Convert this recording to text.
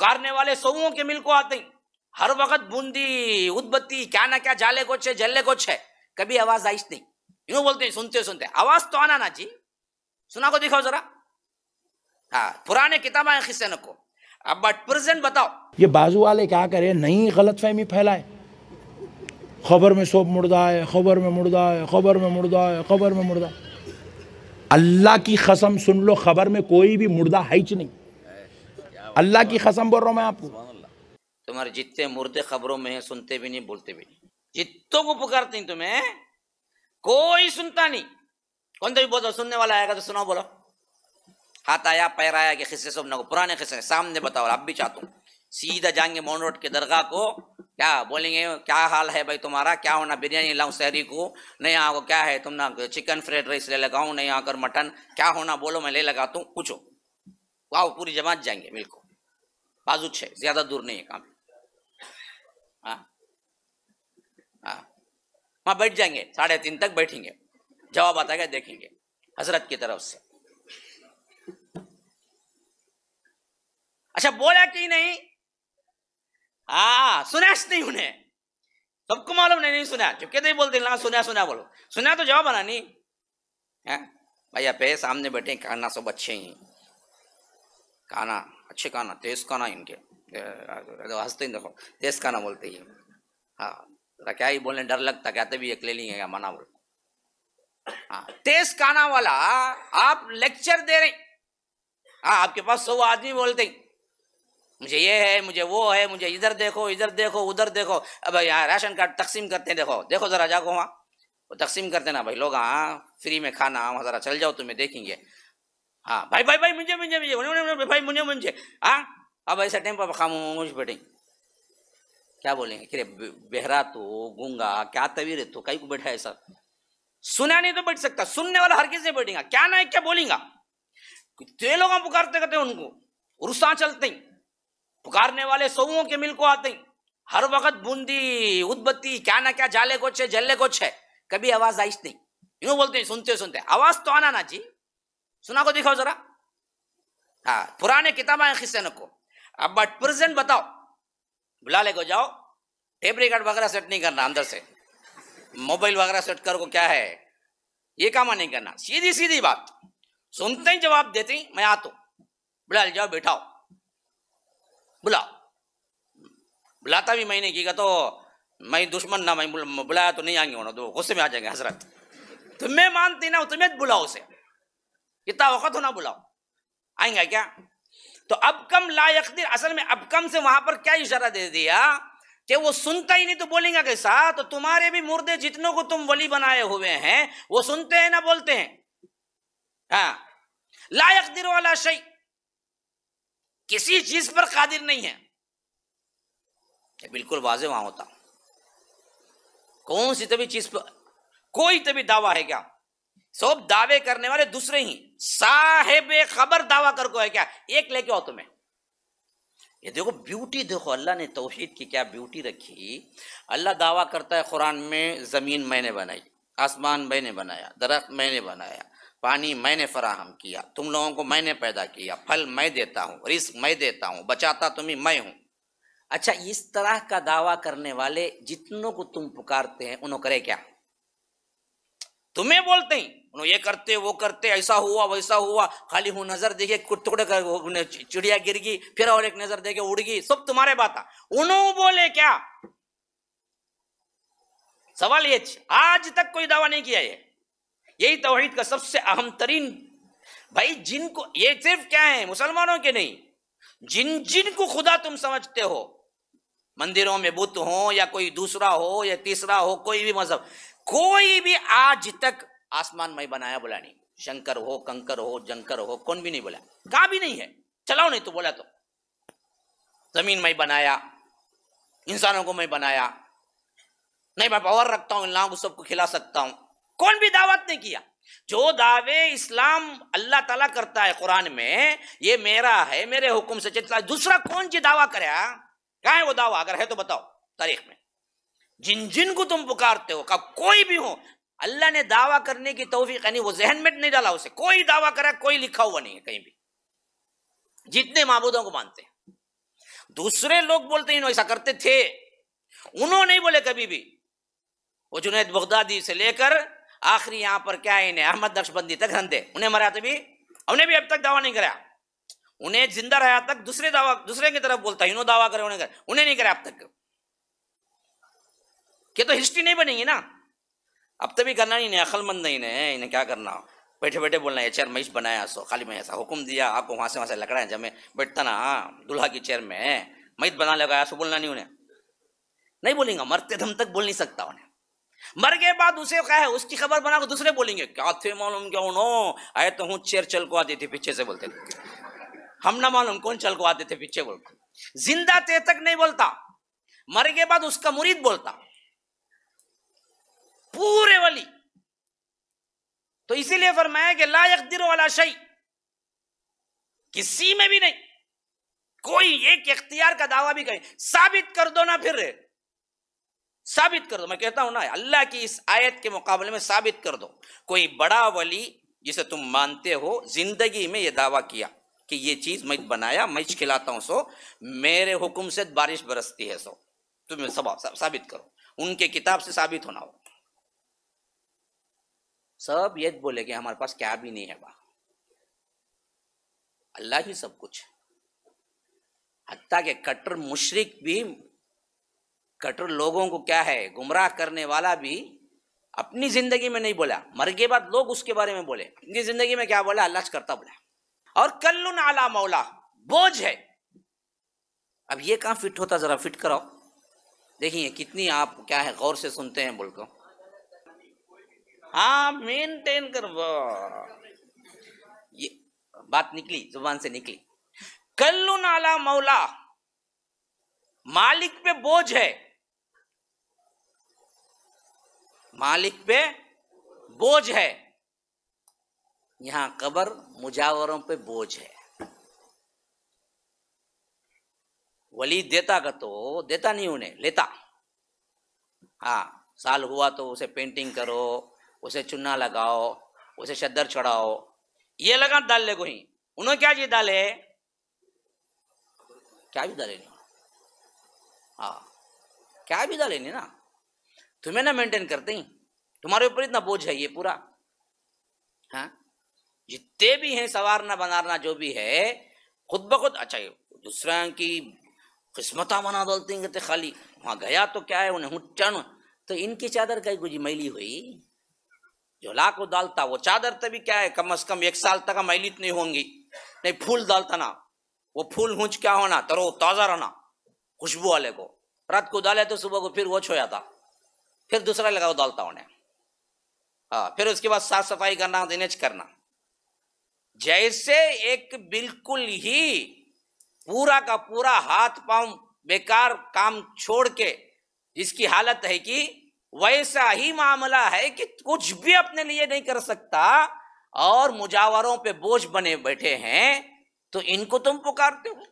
पुकारने वाले सौओं के मिल को आते ही हर वक्त बूंदी उदबत्ती क्या ना क्या जाले कुछ है जल्ले कुछ है कभी आवाज आई नहीं यूं बोलते हैं सुनते सुनते आवाज तो आना ना जी सुना को दिखाओ जरा हाँ पुराने किताबा है खिस्से को अब बट प्रेजेंट बताओ ये बाजू वाले क्या करे नहीं गलत फहमी फैलाए खबर में सोप मुर्दा है खबर में मुर्दा है खबर में मुर्दा है खबर में मुर्दा अल्लाह की कसम सुन लो खबर में कोई भी मुर्दा है ही नहीं अल्लाह की कसम बोल रहा हूँ मैं आपको तुम्हारे जितने मुर्दे खबरों में सुनते भी नहीं बोलते भी नहीं जितों को पुकारते हैं तुम्हें कोई सुनता नहीं कौन तो भी सुनने वाला आएगा तो सुनाओ बोलो हाथ आया पैर आया कि खिस्से सब को पुराने खिस्से सामने बताओ अब भी चाहता हूँ सीधा जाएंगे मोन रोड के दरगाह को क्या बोलेंगे क्या हाल है भाई तुम्हारा क्या होना बिरयानी लाऊं शहरी को नहीं आओ क्या है तुम ना चिकन फ्राइड राइस ले लगाऊं नहीं आकर मटन क्या होना बोलो मैं ले लगाता हूँ पूछो वाह पूरी जमात जाएंगे बिल्कुल बाजू छे ज्यादा दूर नहीं है काम हाँ हाँ वहां बैठ जाएंगे साढ़े तीन तक बैठेंगे जवाब आता है देखेंगे हजरत की तरफ से अच्छा बोला कि नहीं हा सुना नहीं उन्हें सबको मालूम नहीं नहीं सुना चुपके नहीं बोलते ना सुना सुना बोलो सुना तो जवाब आना नहीं है हाँ? भैया पे सामने बैठे काना सब अच्छे ही काना अच्छे खाना टेस्ट खाना इनके हंसते देखो टेस्ट खाना बोलते ही हाँ तो क्या ही बोलने डर लगता कहते भी एक ले लेंगे मना बोल हाँ तेज खाना वाला आप लेक्चर दे रहे हाँ आपके पास सौ आदमी बोलते हैं मुझे ये है मुझे वो है मुझे इधर देखो इधर देखो उधर देखो अब यहाँ राशन कार्ड तकसीम करते हैं देखो देखो ज़रा जाको वहाँ वो तकसीम करते ना भाई लोग हाँ फ्री में खाना वहाँ ज़रा चल जाओ तुम्हें देखेंगे हाँ भाई भाई भाई मुझे मुझे मुझे मुझे भाई मुझे मुझे हाँ अब ऐसा टाइम पर मुझे बैठेंगे क्या बोलेंगे कि बेहरा तो गूंगा क्या तवीर तो कई को बैठा है सर सुना नहीं तो बैठ सकता सुनने वाला हर किसी नहीं बैठेगा क्या ना क्या बोलेगा ते लोग पुकारते करते उनको रुसा चलते हैं पुकारने वाले सौओं के मिल को आते हैं हर वक्त बूंदी उदबत्ती क्या ना क्या जाले कोच है जल्ले कोच है कभी आवाज आई नहीं यूं बोलते हैं सुनते सुनते आवाज तो आना ना जी सुना को दिखाओ जरा हाँ पुराने किताब आए खिस्से को अब बट प्रेजेंट बताओ बुला ले को जाओ टेप रिकॉर्ड वगैरह सेट नहीं करना अंदर से मोबाइल वगैरह सेट करो क्या है ये काम नहीं करना सीधी सीधी बात सुनते ही जवाब देते ही मैं आता हूं बुला ले जाओ बैठाओ बुलाओ बुलाता भी मैंने की तो मैं दुश्मन ना मैं बुलाया तो नहीं आएंगे उन्होंने तो गुस्से में आ जाएंगे हजरत तुम्हें तो मानती ना तुम्हें बुलाओ उसे कितना वक्त होना बुलाओ आएंगे क्या तो अब कम लाकदीर असल में अब कम से वहां पर क्या इशारा दे दिया कि वो सुनता ही नहीं तो बोलेंगे कैसा तो तुम्हारे भी मुर्दे जितनों को तुम वली बनाए हुए हैं वो सुनते हैं ना बोलते हैं हाँ लायक दिर वाला शही किसी चीज पर कादिर नहीं है बिल्कुल वाजे वहां होता कौन सी तभी चीज पर कोई तभी दावा है क्या सब दावे करने वाले दूसरे ही साहेब खबर दावा कर को है क्या एक लेके आओ तुम्हें ये देखो ब्यूटी देखो अल्लाह ने तोहहीद की क्या ब्यूटी रखी अल्लाह दावा करता है कुरान में ज़मीन मैंने बनाई आसमान मैंने बनाया दरख्त मैंने बनाया पानी मैंने फराहम किया तुम लोगों को मैंने पैदा किया फल मैं देता हूँ रिस्क मैं देता हूँ बचाता तुम्हें मैं हूँ अच्छा इस तरह का दावा करने वाले जितनों को तुम पुकारते हैं उन्होंने करे क्या तुम्हें बोलते हैं ये करते वो करते ऐसा हुआ वैसा हुआ खाली हूँ नजर देखे कुछ टुकड़े चिड़िया गिर गई फिर और एक नजर देखे उड़ गई सब तुम्हारे बात उन्होंने बोले क्या सवाल ये आज तक कोई दावा नहीं किया ये यही तोहहीद का सबसे अहम तरीन भाई जिनको ये सिर्फ क्या है मुसलमानों के नहीं जिन जिनको खुदा तुम समझते हो मंदिरों में बुत हो या कोई दूसरा हो या तीसरा हो कोई भी मजहब कोई भी आज तक आसमान मैं बनाया बोला नहीं शंकर हो कंकर हो जंकर हो कौन भी नहीं बोला कहा भी नहीं है चलाओ नहीं तो बोला तो जमीन मैं बनाया इंसानों को मैं बनाया नहीं मैं पावर रखता हूं इलाम को सबको खिला सकता हूं कौन भी दावत नहीं किया जो दावे इस्लाम अल्लाह ताला करता है कुरान में ये मेरा है मेरे हुक्म से चलता दूसरा कौन जी दावा करे हाँ? क्या है वो दावा अगर है तो बताओ तारीख में जिन जिन को तुम पुकारते हो का कोई भी हो अल्लाह ने दावा करने की तोफीक यानी वो जहन में नहीं डाला उसे कोई दावा करा कोई लिखा हुआ नहीं है कहीं भी जितने महबूदों को मानते हैं दूसरे लोग बोलते हैं ऐसा करते थे उन्होंने बोले कभी भी वो जुनेद बगदादी से लेकर आखिरी यहां पर क्या है इन्हें अहमद नक्शबंदी तक हंधे उन्हें मरा तभी हमने भी अब तक दावा नहीं कराया उन्हें जिंदा रहा तक दूसरे दावा दूसरे की तरफ बोलता है दावा करे उन्हें कर उन्हें नहीं करा अब तक के तो हिस्ट्री नहीं बनेगी ना अब तभी करना नहीं अकलमंद नहीं है इन्हें क्या करना बैठे बैठे बोलना है चेयर मैं बनाया सो खाली मैं ऐसा हुक्म दिया आपको वहाँ से वहाँ से लकड़ा है जब मैं बैठता ना दूल्हा की चेयर में मैत बना लगाया सो बोलना नहीं उन्हें नहीं बोलेंगे मरते दम तक बोल नहीं सकता उन्हें मर गए बाद उसे क्या है उसकी खबर बना दूसरे बोलेंगे क्या थे मालूम क्या उन्हों आए तो हूँ चेयर चल को आते थे पीछे से बोलते हम ना मालूम कौन चल को आते थे पीछे बोलते जिंदा ते तक नहीं बोलता मर गए बाद उसका मुरीद बोलता इसीलिए फरमाया कि लायक दिर वाला शई किसी में भी नहीं कोई एक इख्तियार का दावा भी करें साबित कर दो ना फिर साबित कर दो मैं कहता हूं ना अल्लाह की इस आयत के मुकाबले में साबित कर दो कोई बड़ा वली जिसे तुम मानते हो जिंदगी में यह दावा किया कि यह चीज मैं बनाया मैं खिलाता हूं सो मेरे हुक्म से बारिश बरसती है सो तुम सब साबित करो उनके किताब से साबित होना हो सब ये बोले कि हमारे पास क्या भी नहीं है वहां अल्लाह ही सब कुछ हत्या के कट्टर मुशरक भी कट्टर लोगों को क्या है गुमराह करने वाला भी अपनी जिंदगी में नहीं बोला मर के बाद लोग उसके बारे में बोले अपनी जिंदगी में क्या बोला अल्लाह करता बोला और कल्लुन आला मौला बोझ है अब ये कहां फिट होता जरा फिट कराओ देखिए कितनी आप क्या है गौर से सुनते हैं बोलकर हाँ मेंटेन करवा ये बात निकली जुबान से निकली कल्लू नाला मौला मालिक पे बोझ है मालिक पे बोझ है यहां कबर मुजावरों पे बोझ है वली देता का तो देता नहीं उन्हें लेता हाँ साल हुआ तो उसे पेंटिंग करो उसे चुना लगाओ उसे चदर चढ़ाओ ये लगा डाले को ही उन्होंने क्या चीज डाले क्या भी डाले हाँ क्या भी डाले ना तुम्हें ना मेंटेन करते ही तुम्हारे ऊपर इतना बोझ है ये पूरा हाँ जितने भी हैं सवारना बनारना जो भी है खुद ब खुद अच्छा दूसरा की किस्मता बना दौलती खाली वहां गया तो क्या है उन्हें हुटन तो इनकी चादर कहीं कुछ मैली हुई झोला को डालता वो चादर तभी क्या है कम से कम एक साल तक मैलित नहीं होंगी नहीं फूल डालता ना वो फूल हूँच क्या होना तरो ताज़ा रहना खुशबू वाले को रात को डाले तो सुबह को फिर वो छो जाता फिर दूसरा लगाओ डालता उन्हें हाँ फिर उसके बाद साफ सफाई करना दिनेज करना जैसे एक बिल्कुल ही पूरा का पूरा हाथ पांव बेकार काम छोड़ के जिसकी हालत है कि वैसा ही मामला है कि कुछ भी अपने लिए नहीं कर सकता और मुजावरों पे बोझ बने बैठे हैं तो इनको तुम पुकारते हो